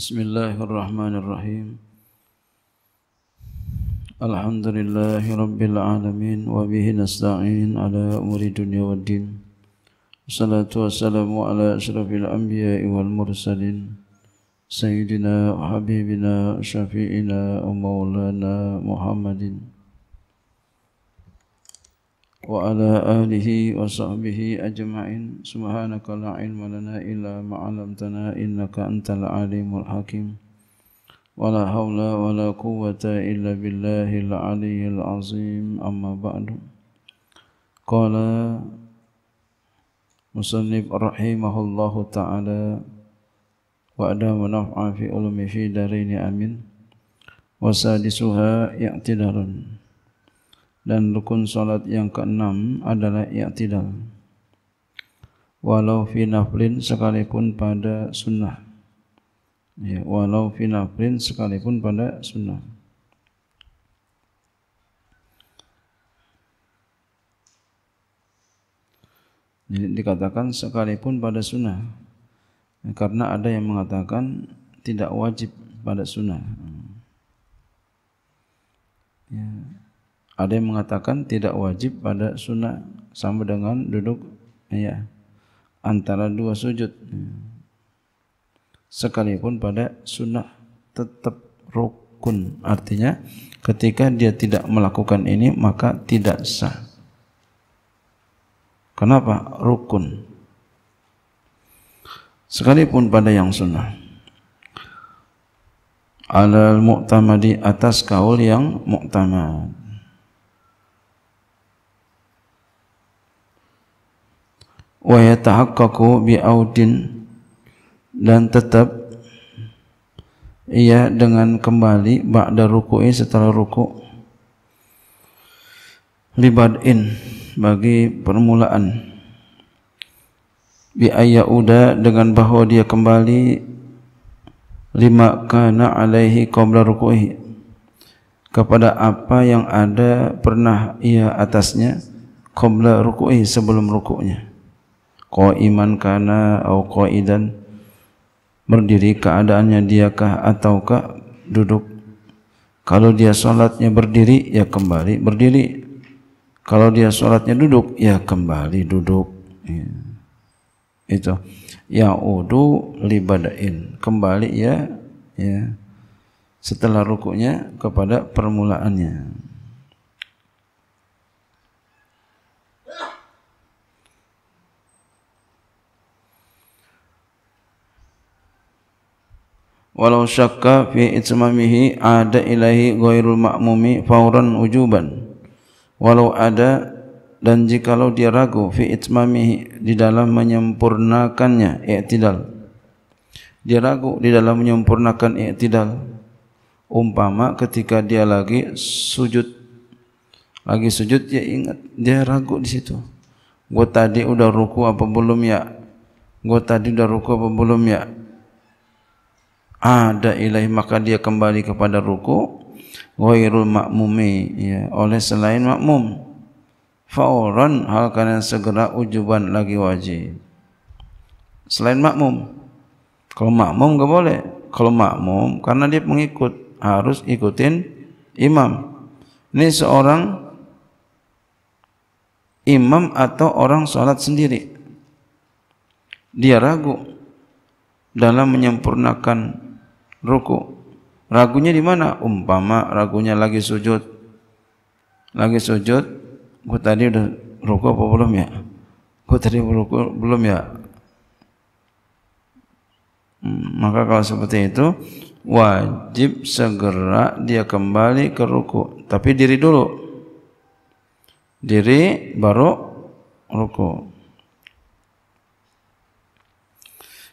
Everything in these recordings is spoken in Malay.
بسم الله الرحمن الرحيم الحمد لله رب العالمين وبه نستعين على أمور الدنيا والدين الصلاة والسلام على أشرف الأنبياء والمرسلين سيدنا وحبيبنا شفيعنا ومولانا محمد وعلى آله وصحبه أجمعين سبحانك لا علم لنا إلا ما علمتنا إنك أنت العليم الحكيم ولا حول ولا قوة إلا بالله العلي العظيم أما بعد قال مصنف رحمه الله تعالى وأدام نفعا في علوم في دارين أمين وسادسها اعتدار dan rukun salat yang keenam adalah i'tidal walau fi naflin sekalipun pada sunnah ya walau fi naflin sekalipun pada sunnah Jadi dikatakan sekalipun pada sunnah Karena ada yang mengatakan tidak wajib pada sunnah ya ada yang mengatakan tidak wajib pada sunnah sama dengan duduk ya antara dua sujud sekalipun pada sunnah tetap rukun artinya ketika dia tidak melakukan ini maka tidak sah kenapa rukun sekalipun pada yang sunnah alal mu'tamadi atas kaul yang mu'tamad wa yatahaqqaqu bi audin dan tetap ia dengan kembali ba'da ruku'i setelah ruku' li bad'in bagi permulaan bi uda dengan bahawa dia kembali lima kana alaihi qabla ruku'i kepada apa yang ada pernah ia atasnya qabla ruku'i sebelum ruku'nya qaiman kana atau qaidan berdiri keadaannya diakah ataukah duduk kalau dia solatnya berdiri ya kembali berdiri kalau dia solatnya duduk ya kembali duduk ya. itu ya udu libadain kembali ya ya setelah rukuknya kepada permulaannya walau syakka fi itmamihi ada ilahi ghairul ma'mumi fauran wujuban walau ada dan jikalau dia ragu fi itmamihi di dalam menyempurnakannya i'tidal dia ragu di dalam menyempurnakan i'tidal umpama ketika dia lagi sujud lagi sujud dia ingat dia ragu di situ gua tadi udah ruku apa belum ya gua tadi udah ruku apa belum ya ada ilaih maka dia kembali kepada ruku ghairul ma'mumi ya oleh selain makmum fauran hal karena segera ujuban lagi wajib selain makmum kalau makmum enggak boleh kalau makmum karena dia pengikut harus ikutin imam ini seorang imam atau orang salat sendiri dia ragu dalam menyempurnakan ruku. Ragunya di mana? Umpama ragunya lagi sujud. Lagi sujud, gua tadi udah ruku apa belum ya? Gua tadi ruku belum ya? Hmm, maka kalau seperti itu wajib segera dia kembali ke ruku. Tapi diri dulu. Diri baru ruku.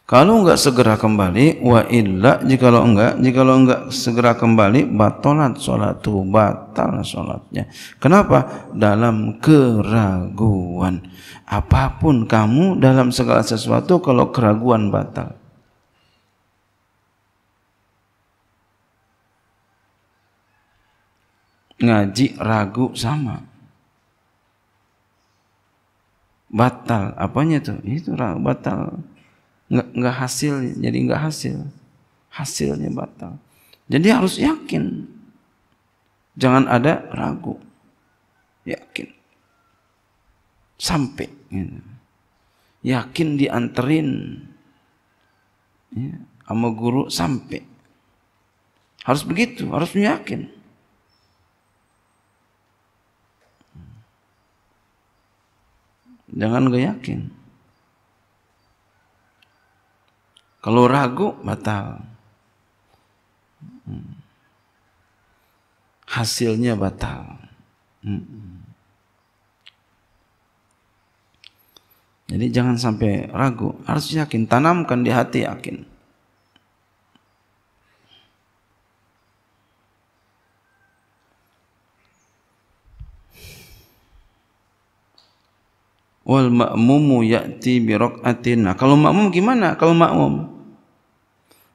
Kalau enggak segera kembali, wa illa jika lo enggak, jika lo enggak segera kembali, batalat tu, batal solatnya. Kenapa? Dalam keraguan. Apapun kamu dalam segala sesuatu, kalau keraguan batal. Ngaji ragu sama. Batal, apanya tu? Itu ragu Batal nggak nggak hasil jadi nggak hasil hasilnya batal jadi harus yakin jangan ada ragu yakin sampai gitu. yakin dianterin ya, sama guru sampai harus begitu harus yakin jangan nggak yakin Kalau ragu, batal. Hmm. Hasilnya batal. Hmm. Jadi jangan sampai ragu, harus yakin, tanamkan di hati yakin. Wal ma'mumu ya'ti bi rak'atin. Nah, kalau makmum gimana? Kalau makmum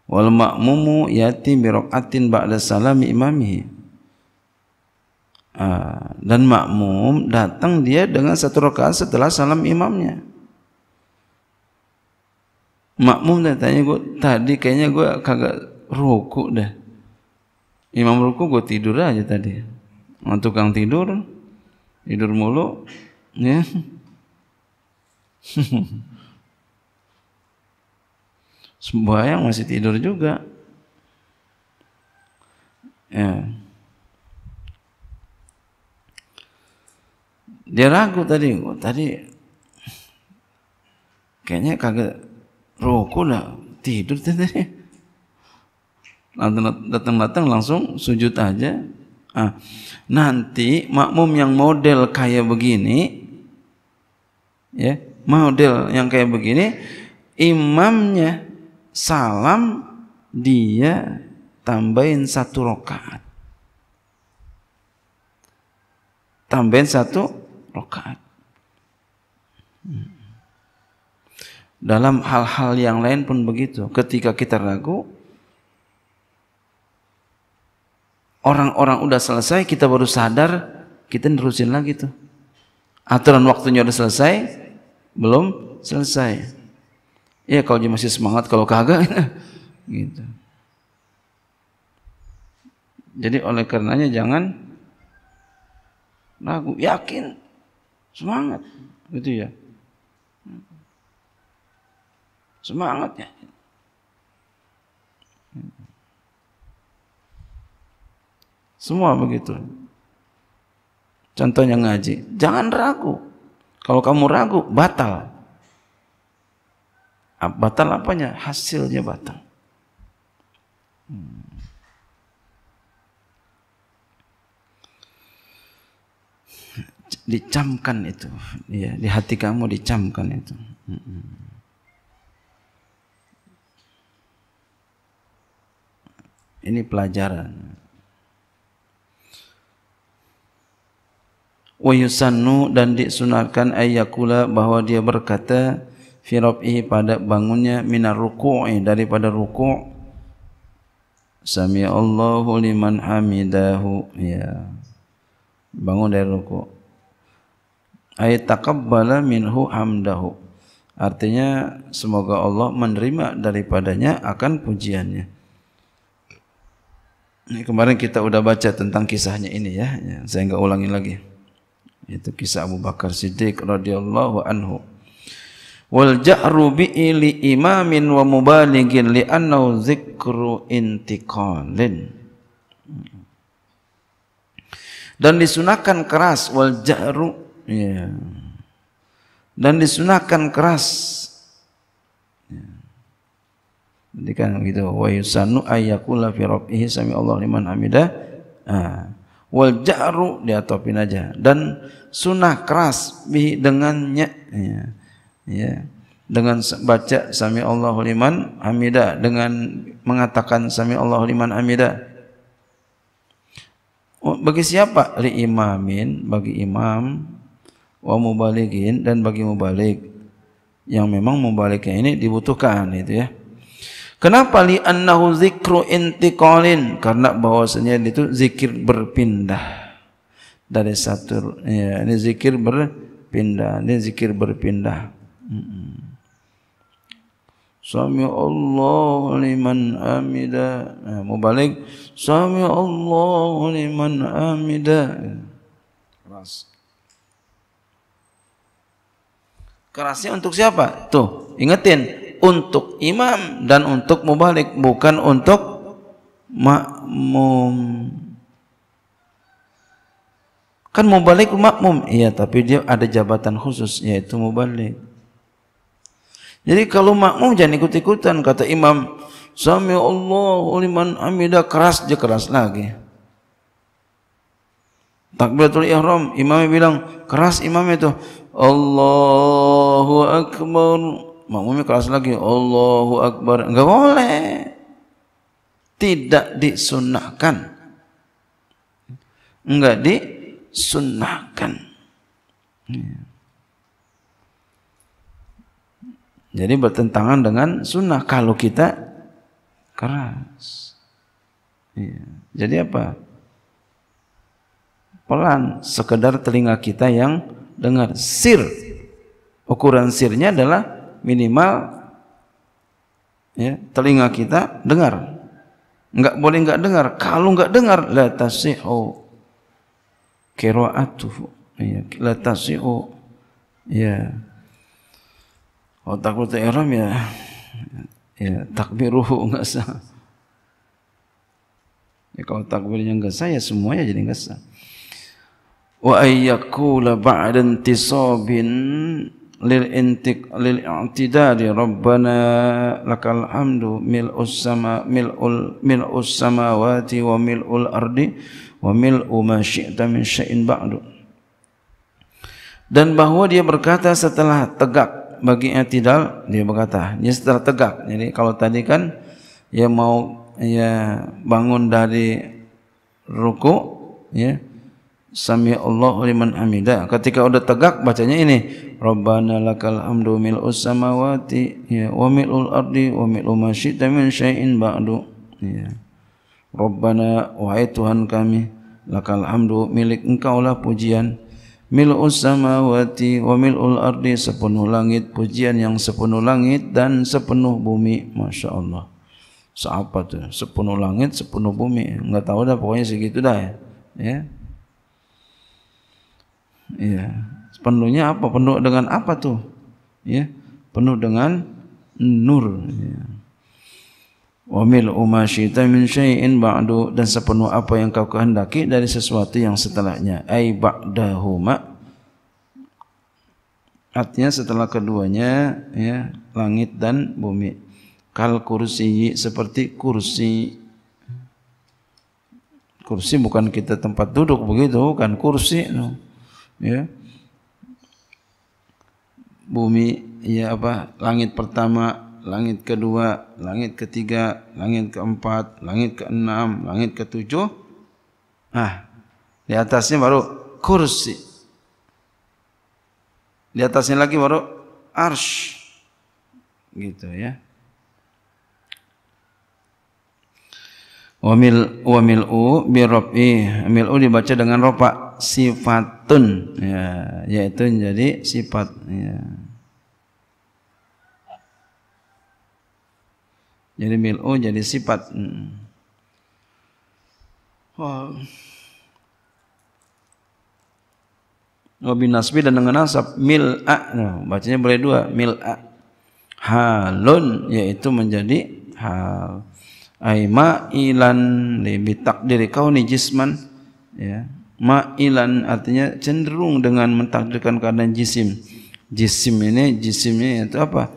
wal ma'mumu yati biraqatin ba'da salami imamihi ah, dan makmum datang dia dengan satu rakaat setelah salam imamnya makmum dia tanya gua tadi kayaknya gua kagak ruku dah imam ruku gua tidur aja tadi orang tukang tidur tidur mulu ya sembahyang masih tidur juga ya dia ragu tadi oh, tadi kayaknya kaget ruku lah tidur tadi datang-datang langsung sujud aja ah. nanti makmum yang model kayak begini ya model yang kayak begini imamnya salam dia tambahin satu rokaat. Tambahin satu rokaat. Dalam hal-hal yang lain pun begitu. Ketika kita ragu, orang-orang udah selesai, kita baru sadar, kita nerusin lagi tuh. Aturan waktunya udah selesai, belum selesai. Ya kalau dia masih semangat, kalau kagak gitu. Jadi oleh karenanya jangan ragu, yakin, semangat, gitu ya. Semangat ya. Semua begitu. Contohnya ngaji, jangan ragu. Kalau kamu ragu, batal. Ha, batal apanya? Hasilnya batal. Hmm. Dicamkan itu. Ya, di hati kamu dicamkan itu. Hmm. Ini pelajaran. Wa dan disunahkan Ayakula bahwa dia berkata, fi rafi'i pada bangunnya minar ruku'i daripada ruku' sami Allahu liman hamidahu ya bangun dari ruku' ay taqabbala minhu hamdahu artinya semoga Allah menerima daripadanya akan pujiannya ini kemarin kita sudah baca tentang kisahnya ini ya, ya saya enggak ulangi lagi itu kisah Abu Bakar Siddiq radhiyallahu anhu wal ja'ru bi'ili imamin wa mubaligin li'annau zikru intiqalin dan disunahkan keras wal ja'ru ya. dan disunahkan keras jadi ya. kan gitu wa yusannu ayyakula fi rabbihi sami Allah liman amida ah ha. wal ja'ru diatopin aja dan sunah keras bi dengannya ya ya dengan baca sami Allahu liman hamida dengan mengatakan sami Allahu liman hamida oh, bagi siapa li imamin bagi imam wa mubalighin dan bagi mubalik yang memang mubaliknya ini dibutuhkan itu ya kenapa li annahu zikru intiqalin karena bahwasanya itu zikir berpindah dari satu ya ini zikir berpindah ini zikir berpindah Sami Allah liman amida. Nah, mau balik. Sami Allah liman amida. Keras. Kerasnya untuk siapa? Tuh, ingetin. Untuk imam dan untuk mubalik. Bukan untuk makmum. Kan mubalik makmum. Iya, tapi dia ada jabatan khusus, yaitu mubalik. Jadi kalau makmum jangan ikut-ikutan kata imam. Sami Allahu liman amida keras je keras lagi. Takbiratul ihram imamnya bilang keras imamnya itu. Allahu akbar. Makmumnya keras lagi. Allahu akbar. Enggak boleh. Tidak disunnahkan. Enggak disunnahkan. Hmm. Jadi bertentangan dengan sunnah kalau kita keras. Iya. Jadi apa? Pelan, sekedar telinga kita yang dengar. Sir, ukuran sirnya adalah minimal ya, telinga kita dengar. Enggak boleh enggak dengar. Kalau enggak dengar, la tasihu qira'atuhu. Ya, la tasihu. Ya, Oh takbiratul ihram ya ya takbir ruhu enggak sah. Ya kalau takbirnya enggak sah ya semuanya jadi enggak sah. Wa ayyakula ba'da intisabin lil intik lil i'tidali rabbana lakal hamdu mil ussama mil ul mil ussamawati wa mil ul ardi wa mil ma min syai'in ba'du dan bahwa dia berkata setelah tegak bagi i'tidal dia berkata dia secara tegak jadi kalau tadi kan dia mau ya bangun dari ruku ya sami Allahu liman amida ketika sudah tegak bacanya ini rabbana lakal amdu mil usamawati ya wa ul ardi wa milu masyita min syai'in ba'du ya rabbana wahai tuhan kami lakal amdu milik engkau lah pujian Mil'us samawati wa mil'ul ardi sepenuh langit Pujian yang sepenuh langit dan sepenuh bumi Masya Allah Seapa tu? Sepenuh langit, sepenuh bumi Enggak tahu dah pokoknya segitu dah ya Ya Ya Penuhnya apa? Penuh dengan apa tu? Ya Penuh dengan nur Ya wa mil umashita min syai'in ba'du dan sepenuh apa yang kau kehendaki dari sesuatu yang setelahnya ai ba'dahuma artinya setelah keduanya ya langit dan bumi kal kursi seperti kursi kursi bukan kita tempat duduk begitu kan kursi no. ya bumi ya apa langit pertama langit kedua, langit ketiga, langit keempat, langit keenam, langit ketujuh. Nah, di atasnya baru kursi. Di atasnya lagi baru arsh. Gitu ya. Wamil biropi birobi u dibaca dengan ropa sifatun ya, yaitu menjadi sifat ya. Jadi mil'u jadi sifat. Hmm. Wah. Wa oh, bin nasbi dan dengan nasab mil'a. Nah, bacanya boleh dua, mil'a. Halun yaitu menjadi hal. Aima ilan lebih takdir takdiri ni jisman ya. ma ilan artinya cenderung dengan mentakdirkan keadaan jisim. Jisim ini jisimnya itu apa?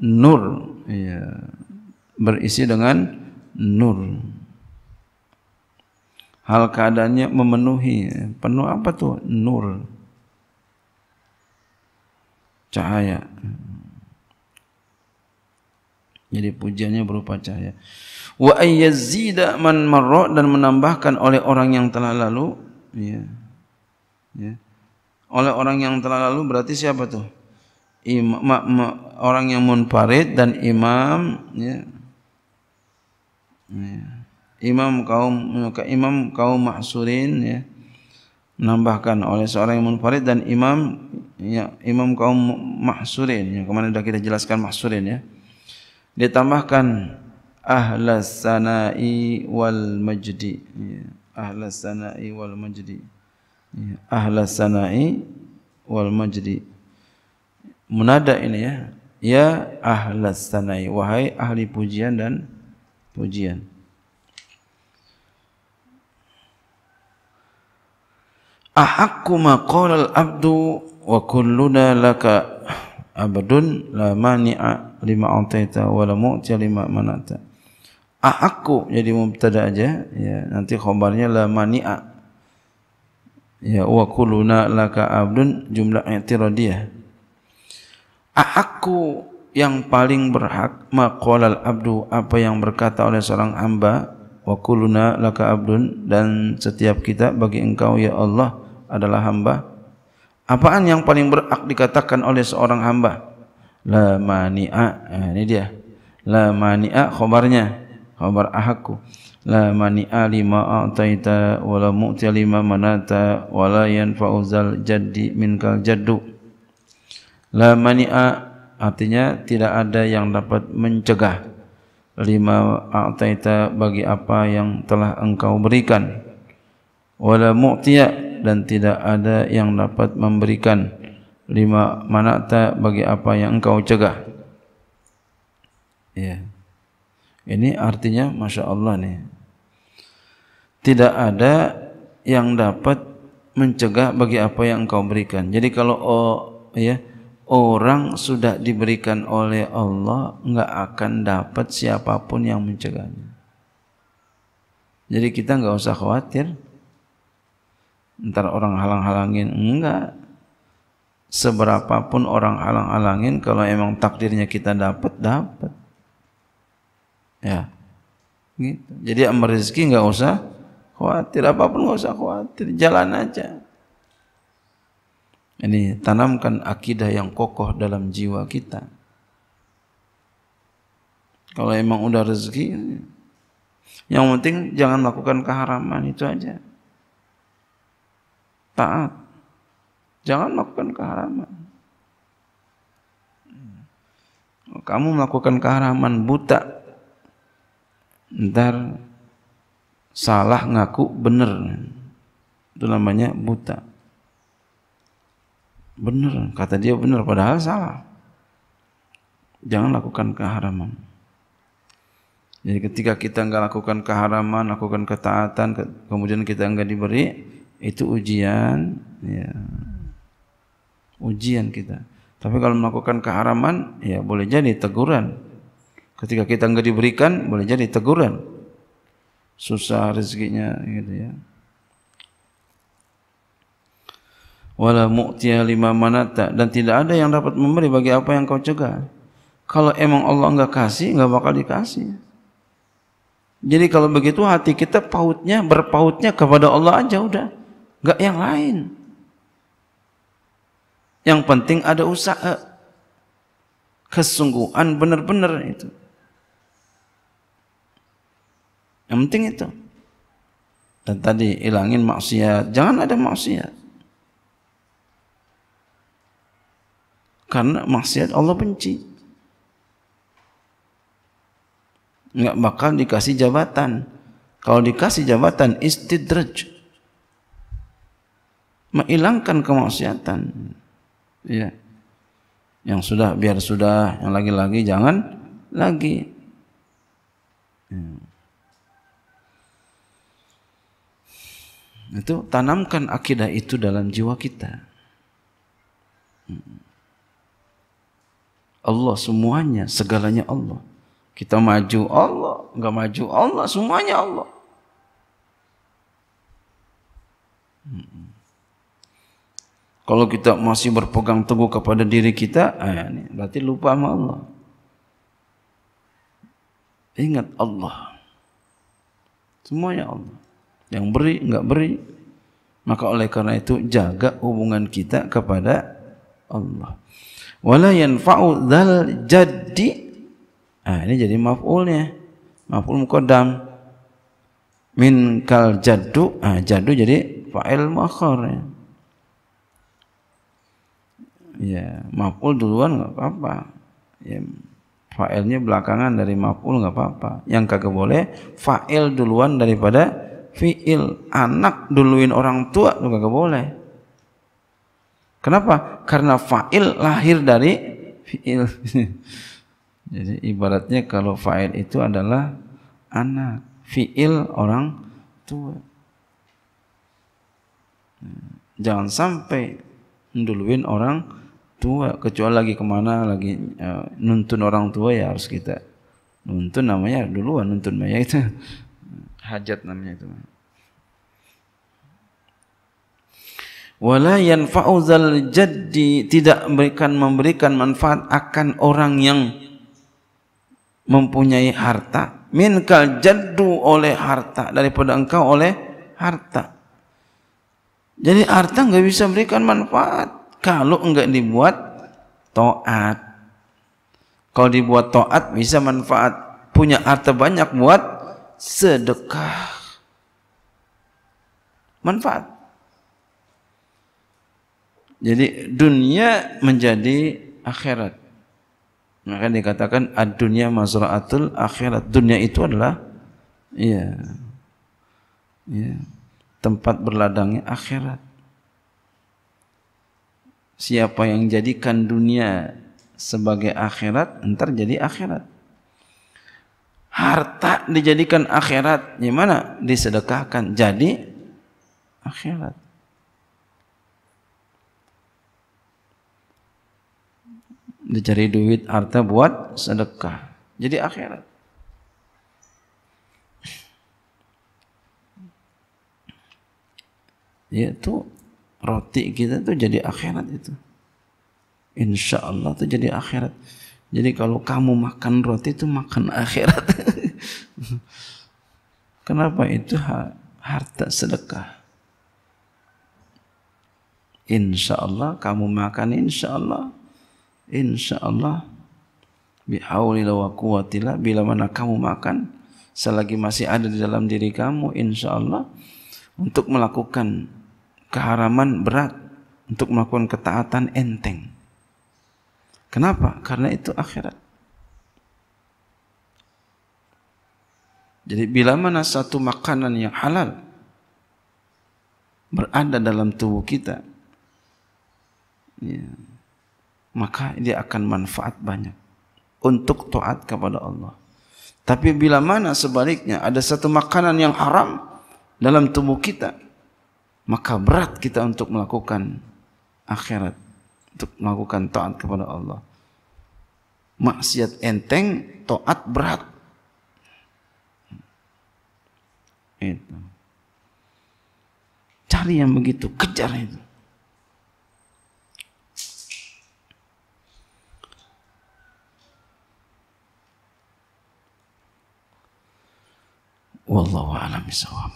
Nur. Ya. berisi dengan nur. Hal keadaannya memenuhi, penuh apa tuh? Nur. Cahaya. Jadi pujiannya berupa cahaya. Wa ayyazida man marra dan menambahkan oleh orang yang telah lalu, ya. Ya. Oleh orang yang telah lalu berarti siapa tuh? Imam, ma, ma, orang yang munfarid dan imam ya, Ya. Imam kaum ke Imam kaum maksurin ya menambahkan oleh seorang yang munfarid dan imam ya, imam kaum maksurin, yang kemarin sudah kita jelaskan maksurin ya ditambahkan ahlas sanai wal majdi ya. ahlas sanai wal majdi ya. ahlas sanai wal majdi munada ini ya ya ahlas sanai wahai ahli pujian dan pujian. Ahakku ma al-abdu wa kulluna laka abdun la mani'a lima antaita wa la mu'tiya lima manata. Ahakku jadi mubtada aja ya nanti khabarnya la mani'a. Ya wa kulluna laka abdun jumlah i'tiradiyah. Ahakku yang paling berhak maqalal abdu apa yang berkata oleh seorang hamba wa kulluna laka abdun dan setiap kita bagi engkau ya Allah adalah hamba apaan yang paling berhak dikatakan oleh seorang hamba la mani'a nah, eh, ini dia la mani'a khabarnya khabar ahaku la mani'a lima ataita wa la mu'ti lima manata wa la yanfa'uzal jaddi minkal jaddu la mani'a artinya tidak ada yang dapat mencegah lima a'taita bagi apa yang telah engkau berikan wala mu'tiya dan tidak ada yang dapat memberikan lima manata bagi apa yang engkau cegah ya ini artinya Masya Allah nih tidak ada yang dapat mencegah bagi apa yang engkau berikan jadi kalau oh, ya, orang sudah diberikan oleh Allah nggak akan dapat siapapun yang mencegahnya. Jadi kita nggak usah khawatir. Ntar orang halang-halangin enggak. Seberapapun orang halang-halangin kalau emang takdirnya kita dapat dapat. Ya. Gitu. Jadi amar rezeki nggak usah khawatir apapun nggak usah khawatir jalan aja ini tanamkan akidah yang kokoh dalam jiwa kita. Kalau emang udah rezeki, yang penting jangan lakukan keharaman itu aja. Taat. Jangan lakukan keharaman. Kamu melakukan keharaman buta. Ntar salah ngaku bener. Itu namanya buta benar kata dia benar padahal salah jangan lakukan keharaman jadi ketika kita enggak lakukan keharaman lakukan ketaatan kemudian kita enggak diberi itu ujian ya ujian kita tapi kalau melakukan keharaman ya boleh jadi teguran ketika kita enggak diberikan boleh jadi teguran susah rezekinya gitu ya wala mu'tiya lima manata dan tidak ada yang dapat memberi bagi apa yang kau cegah. Kalau emang Allah enggak kasih, enggak bakal dikasih. Jadi kalau begitu hati kita pautnya berpautnya kepada Allah aja udah, enggak yang lain. Yang penting ada usaha kesungguhan benar-benar itu. Yang penting itu. Dan tadi hilangin maksiat, jangan ada maksiat. Karena maksiat Allah benci. Enggak bakal dikasih jabatan. Kalau dikasih jabatan istidraj. Menghilangkan kemaksiatan. Ya. Yang sudah biar sudah, yang lagi-lagi jangan lagi. Hmm. Itu tanamkan akidah itu dalam jiwa kita. Ya. Allah semuanya, segalanya Allah. Kita maju Allah, enggak maju Allah, semuanya Allah. Hmm. Kalau kita masih berpegang teguh kepada diri kita, ini ah, berarti lupa sama Allah. Ingat Allah. Semuanya Allah. Yang beri, enggak beri. Maka oleh karena itu, jaga hubungan kita kepada Allah. wala yanfa'u dzal jaddi ah ini jadi maf'ulnya maf'ul muqaddam min kal jaddu ah jaddu jadi fa'il muakhar ya. ya maf'ul duluan nggak apa-apa ya fa'ilnya belakangan dari maf'ul nggak apa-apa yang kagak boleh fa'il duluan daripada fi'il anak duluin orang tua itu kagak boleh Kenapa? Karena fa'il lahir dari fi'il. Jadi ibaratnya kalau fa'il itu adalah anak, fi'il orang tua. Jangan sampai menduluin orang tua kecuali lagi kemana lagi e, nuntun orang tua ya harus kita nuntun namanya duluan nuntun namanya itu hajat namanya itu. wala yanfa'u zal jaddi tidak memberikan memberikan manfaat akan orang yang mempunyai harta min kal jaddu oleh harta daripada engkau oleh harta jadi harta enggak bisa memberikan manfaat kalau enggak dibuat taat kalau dibuat taat bisa manfaat punya harta banyak buat sedekah manfaat Jadi dunia menjadi akhirat. Maka dikatakan ad-dunya mazra'atul akhirat. Dunia itu adalah iya. Ya, tempat berladangnya akhirat. Siapa yang jadikan dunia sebagai akhirat, entar jadi akhirat. Harta dijadikan akhirat, gimana? Disedekahkan, jadi akhirat. dia cari duit harta buat sedekah jadi akhirat ya itu roti kita tuh jadi akhirat itu insya Allah tuh jadi akhirat jadi kalau kamu makan roti itu makan akhirat kenapa itu ha, harta sedekah insya Allah kamu makan insya Allah insyaallah bihaulillah wa kuwatillah bila mana kamu makan selagi masih ada di dalam diri kamu insyaallah untuk melakukan keharaman berat untuk melakukan ketaatan enteng kenapa karena itu akhirat jadi bila mana satu makanan yang halal berada dalam tubuh kita ya, maka dia akan manfaat banyak untuk taat kepada Allah. Tapi bila mana sebaliknya ada satu makanan yang haram dalam tubuh kita, maka berat kita untuk melakukan akhirat, untuk melakukan taat kepada Allah. Maksiat enteng, taat berat. Itu. Cari yang begitu, kejar itu. والله أعلم بالصواب